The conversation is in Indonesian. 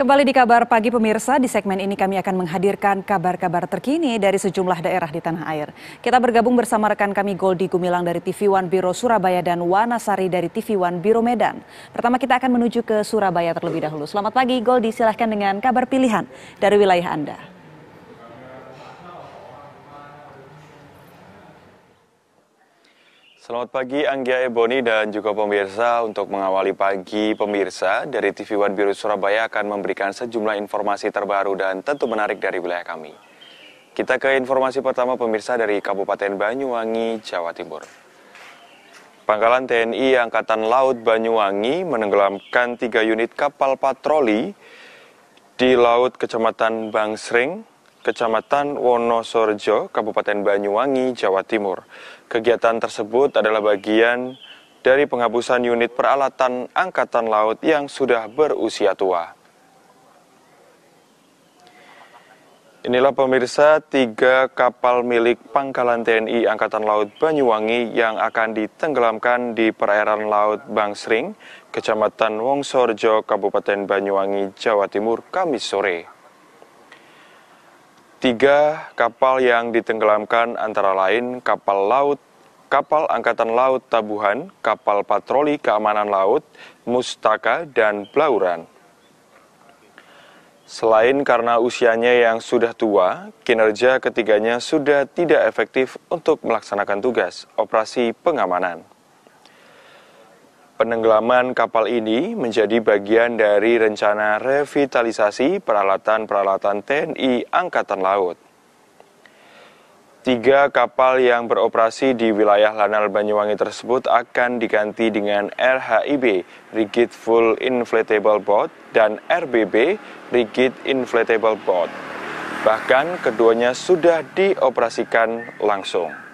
Kembali di kabar pagi pemirsa, di segmen ini kami akan menghadirkan kabar-kabar terkini dari sejumlah daerah di tanah air. Kita bergabung bersama rekan kami Goldi Gumilang dari TV One Biro Surabaya dan Wanasari dari TV One Biro Medan. Pertama kita akan menuju ke Surabaya terlebih dahulu. Selamat pagi Goldi, silahkan dengan kabar pilihan dari wilayah Anda. Selamat pagi Anggia Eboni dan juga pemirsa. Untuk mengawali pagi pemirsa dari TV One Biru Surabaya akan memberikan sejumlah informasi terbaru dan tentu menarik dari wilayah kami. Kita ke informasi pertama pemirsa dari Kabupaten Banyuwangi, Jawa Timur. Pangkalan TNI Angkatan Laut Banyuwangi menenggelamkan tiga unit kapal patroli di Laut Kecamatan Bangsring, Kecamatan Wonosorjo, Kabupaten Banyuwangi, Jawa Timur. Kegiatan tersebut adalah bagian dari penghapusan unit peralatan Angkatan Laut yang sudah berusia tua. Inilah pemirsa tiga kapal milik Pangkalan TNI Angkatan Laut Banyuwangi yang akan ditenggelamkan di perairan laut Bangsring, Kecamatan Wongsorjo, Kabupaten Banyuwangi, Jawa Timur, Kamis sore. Tiga kapal yang ditenggelamkan antara lain kapal laut, kapal Angkatan Laut Tabuhan, kapal patroli keamanan laut, Mustaka, dan pelauran. Selain karena usianya yang sudah tua, kinerja ketiganya sudah tidak efektif untuk melaksanakan tugas operasi pengamanan. Penenggelaman kapal ini menjadi bagian dari rencana revitalisasi peralatan-peralatan TNI Angkatan Laut. Tiga kapal yang beroperasi di wilayah Lanal Banyuwangi tersebut akan diganti dengan RHIB, Rigid Full Inflatable Boat, dan RBB, Rigid Inflatable Boat. Bahkan keduanya sudah dioperasikan langsung.